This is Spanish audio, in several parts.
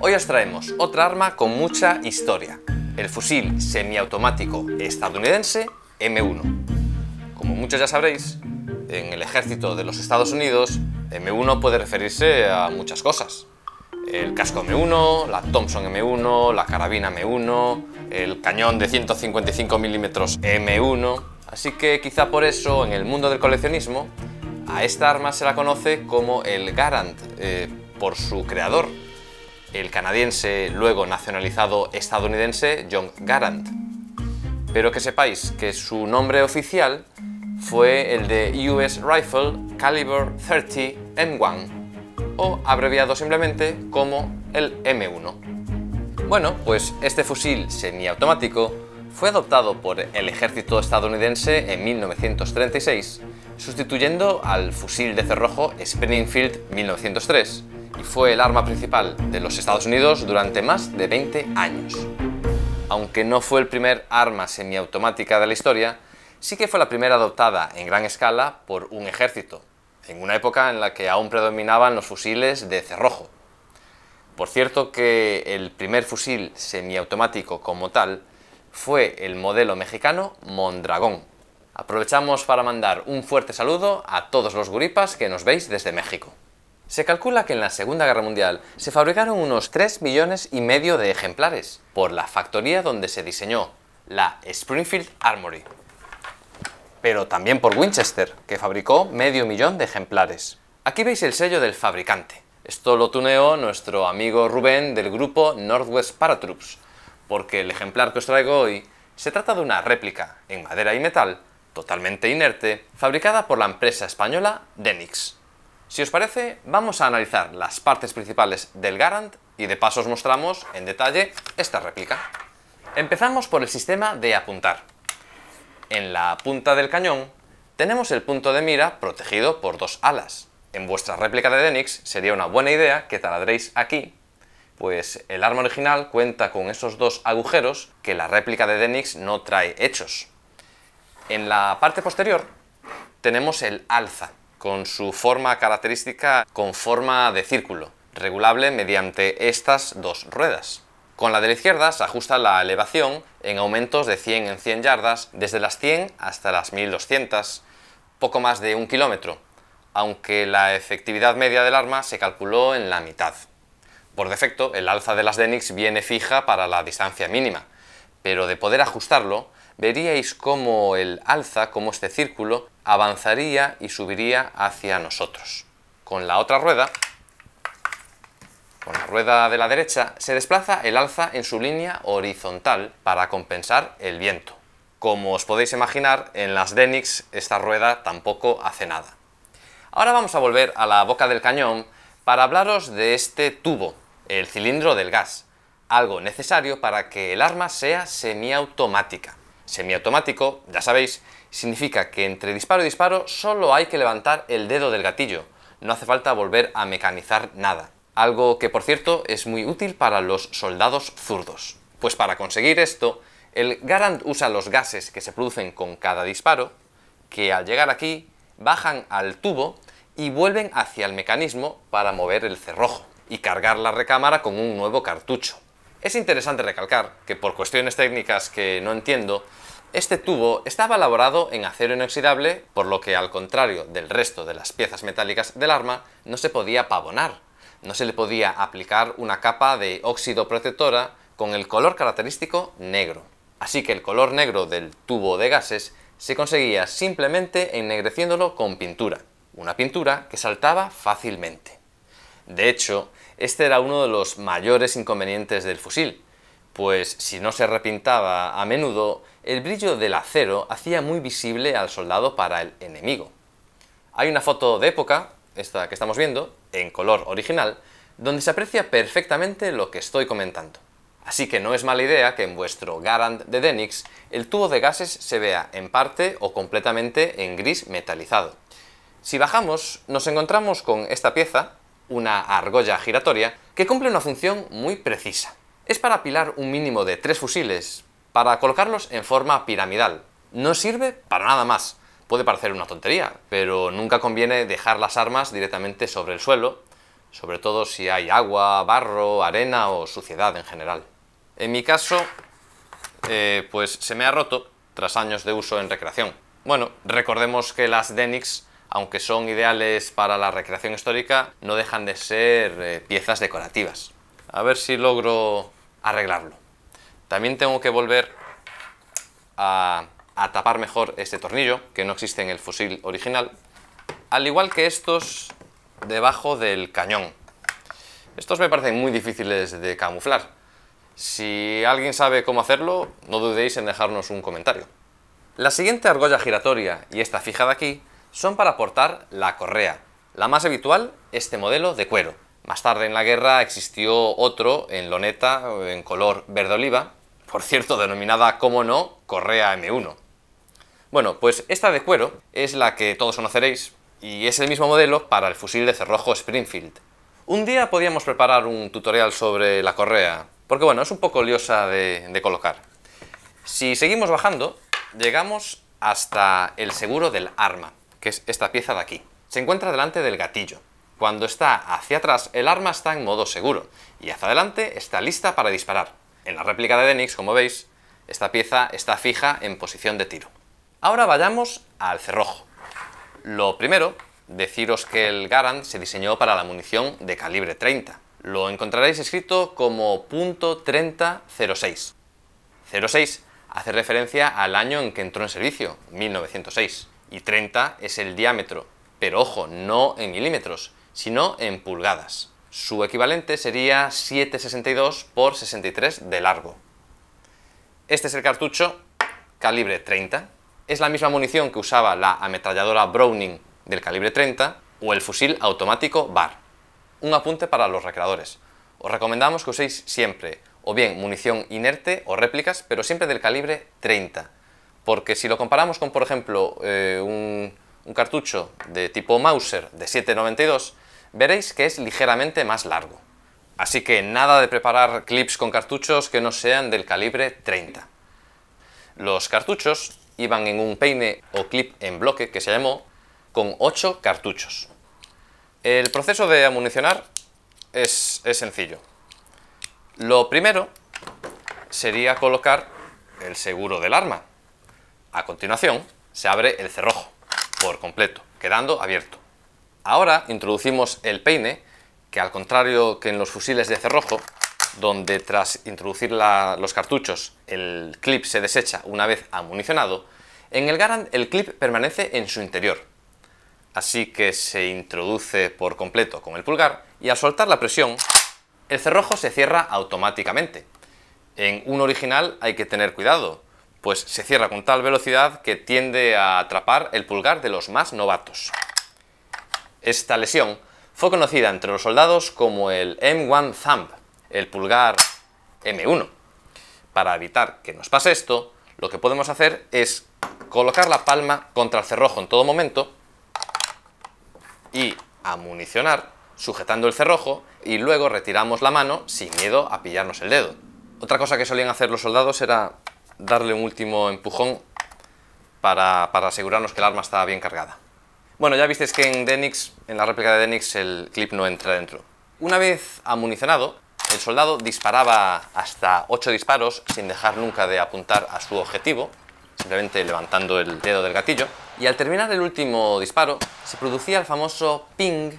Hoy os traemos otra arma con mucha historia, el fusil semiautomático estadounidense M1. Como muchos ya sabréis, en el ejército de los Estados Unidos, M1 puede referirse a muchas cosas. El casco M1, la Thompson M1, la carabina M1, el cañón de 155 mm M1. Así que quizá por eso, en el mundo del coleccionismo, a esta arma se la conoce como el Garant eh, por su creador, el canadiense, luego nacionalizado estadounidense, John Garand. Pero que sepáis que su nombre oficial fue el de US Rifle Caliber 30 M1, o abreviado simplemente como el M1. Bueno, pues este fusil semiautomático fue adoptado por el ejército estadounidense en 1936, sustituyendo al fusil de cerrojo Springfield 1903, y fue el arma principal de los Estados Unidos durante más de 20 años. Aunque no fue el primer arma semiautomática de la historia, sí que fue la primera adoptada en gran escala por un ejército, en una época en la que aún predominaban los fusiles de cerrojo. Por cierto que el primer fusil semiautomático como tal fue el modelo mexicano Mondragón. Aprovechamos para mandar un fuerte saludo a todos los guripas que nos veis desde México. Se calcula que en la Segunda Guerra Mundial se fabricaron unos 3 millones y medio de ejemplares por la factoría donde se diseñó, la Springfield Armory, pero también por Winchester, que fabricó medio millón de ejemplares. Aquí veis el sello del fabricante. Esto lo tuneó nuestro amigo Rubén del grupo Northwest Paratroops, porque el ejemplar que os traigo hoy se trata de una réplica en madera y metal, totalmente inerte, fabricada por la empresa española Denix. Si os parece, vamos a analizar las partes principales del Garant y de paso os mostramos en detalle esta réplica. Empezamos por el sistema de apuntar. En la punta del cañón tenemos el punto de mira protegido por dos alas. En vuestra réplica de Denix sería una buena idea que taladréis aquí, pues el arma original cuenta con esos dos agujeros que la réplica de Denix no trae hechos. En la parte posterior tenemos el alza, con su forma característica con forma de círculo, regulable mediante estas dos ruedas. Con la de la izquierda se ajusta la elevación en aumentos de 100 en 100 yardas, desde las 100 hasta las 1200, poco más de un kilómetro, aunque la efectividad media del arma se calculó en la mitad. Por defecto, el alza de las Denix viene fija para la distancia mínima, pero de poder ajustarlo, veríais cómo el alza, como este círculo, avanzaría y subiría hacia nosotros. Con la otra rueda, con la rueda de la derecha, se desplaza el alza en su línea horizontal para compensar el viento. Como os podéis imaginar, en las Denix esta rueda tampoco hace nada. Ahora vamos a volver a la boca del cañón para hablaros de este tubo, el cilindro del gas, algo necesario para que el arma sea semiautomática. Semiautomático, ya sabéis, significa que entre disparo y disparo solo hay que levantar el dedo del gatillo, no hace falta volver a mecanizar nada. Algo que por cierto es muy útil para los soldados zurdos. Pues para conseguir esto, el Garand usa los gases que se producen con cada disparo, que al llegar aquí bajan al tubo y vuelven hacia el mecanismo para mover el cerrojo y cargar la recámara con un nuevo cartucho. Es interesante recalcar que por cuestiones técnicas que no entiendo, este tubo estaba elaborado en acero inoxidable, por lo que al contrario del resto de las piezas metálicas del arma, no se podía pavonar, no se le podía aplicar una capa de óxido protectora con el color característico negro. Así que el color negro del tubo de gases se conseguía simplemente ennegreciéndolo con pintura, una pintura que saltaba fácilmente. De hecho, este era uno de los mayores inconvenientes del fusil, pues si no se repintaba a menudo, el brillo del acero hacía muy visible al soldado para el enemigo. Hay una foto de época, esta que estamos viendo, en color original, donde se aprecia perfectamente lo que estoy comentando. Así que no es mala idea que en vuestro Garand de Denix el tubo de gases se vea en parte o completamente en gris metalizado. Si bajamos, nos encontramos con esta pieza, una argolla giratoria, que cumple una función muy precisa. Es para apilar un mínimo de tres fusiles, para colocarlos en forma piramidal. No sirve para nada más. Puede parecer una tontería, pero nunca conviene dejar las armas directamente sobre el suelo, sobre todo si hay agua, barro, arena o suciedad en general. En mi caso, eh, pues se me ha roto tras años de uso en recreación. Bueno, recordemos que las Denix aunque son ideales para la recreación histórica, no dejan de ser eh, piezas decorativas. A ver si logro arreglarlo. También tengo que volver a, a tapar mejor este tornillo, que no existe en el fusil original, al igual que estos debajo del cañón. Estos me parecen muy difíciles de camuflar. Si alguien sabe cómo hacerlo, no dudéis en dejarnos un comentario. La siguiente argolla giratoria y esta fijada aquí son para portar la correa, la más habitual, este modelo de cuero. Más tarde en la guerra existió otro en loneta en color verde oliva, por cierto denominada, como no, correa M1. Bueno, pues esta de cuero es la que todos conoceréis y es el mismo modelo para el fusil de cerrojo Springfield. Un día podíamos preparar un tutorial sobre la correa, porque bueno, es un poco liosa de colocar. Si seguimos bajando, llegamos hasta el seguro del arma que es esta pieza de aquí. Se encuentra delante del gatillo. Cuando está hacia atrás, el arma está en modo seguro, y hacia adelante está lista para disparar. En la réplica de Denix, como veis, esta pieza está fija en posición de tiro. Ahora vayamos al cerrojo. Lo primero, deciros que el Garand se diseñó para la munición de calibre 30. Lo encontraréis escrito como .3006. 06 hace referencia al año en que entró en servicio, 1906 y 30 es el diámetro, pero ojo, no en milímetros, sino en pulgadas. Su equivalente sería 7,62 por 63 de largo. Este es el cartucho calibre 30. Es la misma munición que usaba la ametralladora Browning del calibre 30 o el fusil automático BAR. Un apunte para los recreadores. Os recomendamos que uséis siempre o bien munición inerte o réplicas, pero siempre del calibre 30 porque si lo comparamos con, por ejemplo, eh, un, cartucho de tipo Mauser de 7.92, veréis que es ligeramente más largo. Así que nada de preparar clips con cartuchos que no sean del calibre 30. Los cartuchos iban en un peine o clip en bloque que se llamó con 8 cartuchos. El proceso de amunicionar es sencillo. Lo primero sería colocar el seguro del arma, a continuación, se abre el cerrojo por completo, quedando abierto. Ahora introducimos el peine, que al contrario que en los fusiles de cerrojo, donde tras introducir los cartuchos el clip se desecha una vez amunicionado, en el Garand el clip permanece en su interior. Así que se introduce por completo con el pulgar y al soltar la presión, el cerrojo se cierra automáticamente. En un original hay que tener cuidado, pues se cierra con tal velocidad que tiende a atrapar el pulgar de los más novatos. Esta lesión fue conocida entre los soldados como el M1 Thumb, el pulgar M1. Para evitar que nos pase esto, lo que podemos hacer es colocar la palma contra el cerrojo en todo momento y amunicionar sujetando el cerrojo y luego retiramos la mano sin miedo a pillarnos el dedo. Otra cosa que solían hacer los soldados era darle un último empujón para, asegurarnos que el arma está bien cargada. Bueno, ya visteis que en Denix, en la réplica de Denix, el clip no entra dentro. Una vez amunicionado, el soldado disparaba hasta 8 disparos sin dejar nunca de apuntar a su objetivo, simplemente levantando el dedo del gatillo. Y al terminar el último disparo, se producía el famoso ping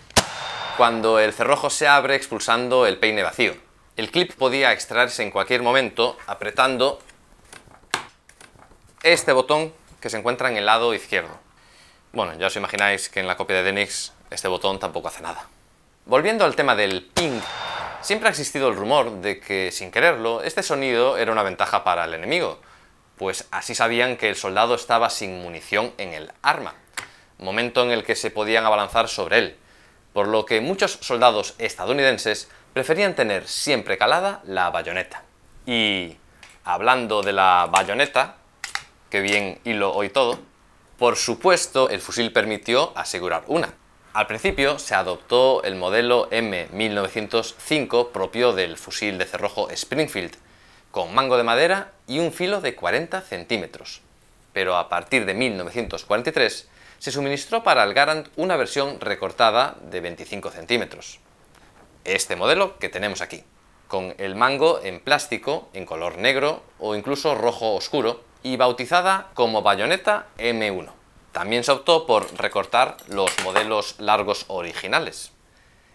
cuando el cerrojo se abre expulsando el peine vacío. El clip podía extraerse en cualquier momento apretando este botón que se encuentra en el lado izquierdo. Bueno, ya os imagináis que en la copia de Denix este botón tampoco hace nada. Volviendo al tema del ping, siempre ha existido el rumor de que, sin quererlo, este sonido era una ventaja para el enemigo, pues así sabían que el soldado estaba sin munición en el arma, momento en el que se podían abalanzar sobre él, por lo que muchos soldados estadounidenses preferían tener siempre calada la bayoneta. Y hablando de la bayoneta, que bien hilo hoy todo, por supuesto el fusil permitió asegurar una. Al principio se adoptó el modelo M1905 propio del fusil de cerrojo Springfield, con mango de madera y un filo de 40 centímetros. Pero a partir de 1943 se suministró para el Garand una versión recortada de 25 centímetros. Este modelo que tenemos aquí, con el mango en plástico en color negro o incluso rojo oscuro y bautizada como bayoneta M1. También se optó por recortar los modelos largos originales.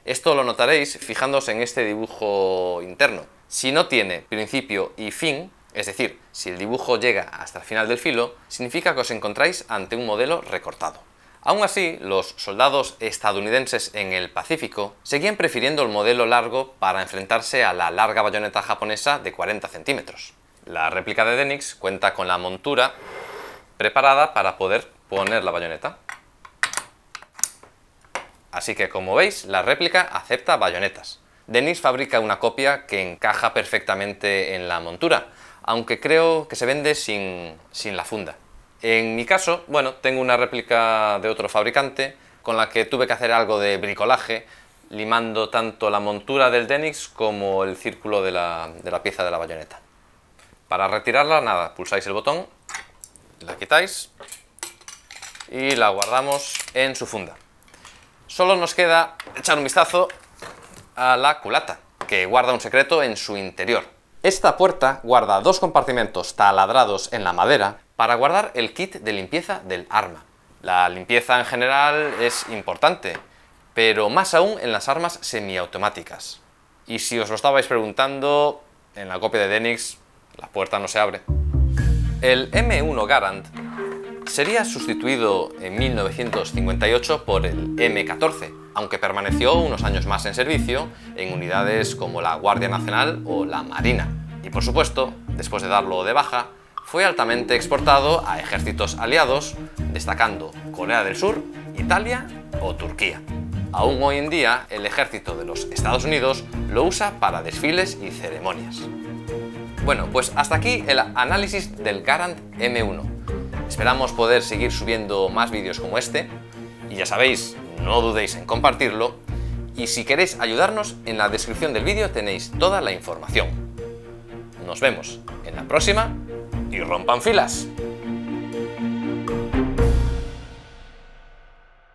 Esto lo notaréis fijándose en este dibujo interno. Si no tiene principio y fin, es decir, si el dibujo llega hasta el final del filo, significa que os encontráis ante un modelo recortado. Aún así, los soldados estadounidenses en el Pacífico seguían prefiriendo el modelo largo para enfrentarse a la larga bayoneta japonesa de 40 centímetros. La réplica de Denix cuenta con la montura preparada para poder poner la bayoneta. Así que como veis, la réplica acepta bayonetas. Denix fabrica una copia que encaja perfectamente en la montura, aunque creo que se vende sin, la funda. En mi caso, bueno, tengo una réplica de otro fabricante con la que tuve que hacer algo de bricolaje, limando tanto la montura del Denix como el círculo de la pieza de la bayoneta. Para retirarla, nada, pulsáis el botón, la quitáis y la guardamos en su funda. Solo nos queda echar un vistazo a la culata, que guarda un secreto en su interior. Esta puerta guarda dos compartimentos taladrados en la madera para guardar el kit de limpieza del arma. La limpieza en general es importante, pero más aún en las armas semiautomáticas. Y si os lo estabais preguntando, en la copia de Denix la puerta no se abre. El M1 Garand sería sustituido en 1958 por el M14, aunque permaneció unos años más en servicio en unidades como la Guardia Nacional o la Marina. Y por supuesto, después de darlo de baja, fue altamente exportado a ejércitos aliados, destacando Corea del Sur, Italia o Turquía. Aún hoy en día, el ejército de los Estados Unidos lo usa para desfiles y ceremonias. Bueno, pues hasta aquí el análisis del Garant M1. Esperamos poder seguir subiendo más vídeos como este. Y ya sabéis, no dudéis en compartirlo. Y si queréis ayudarnos, en la descripción del vídeo tenéis toda la información. Nos vemos en la próxima y rompan filas.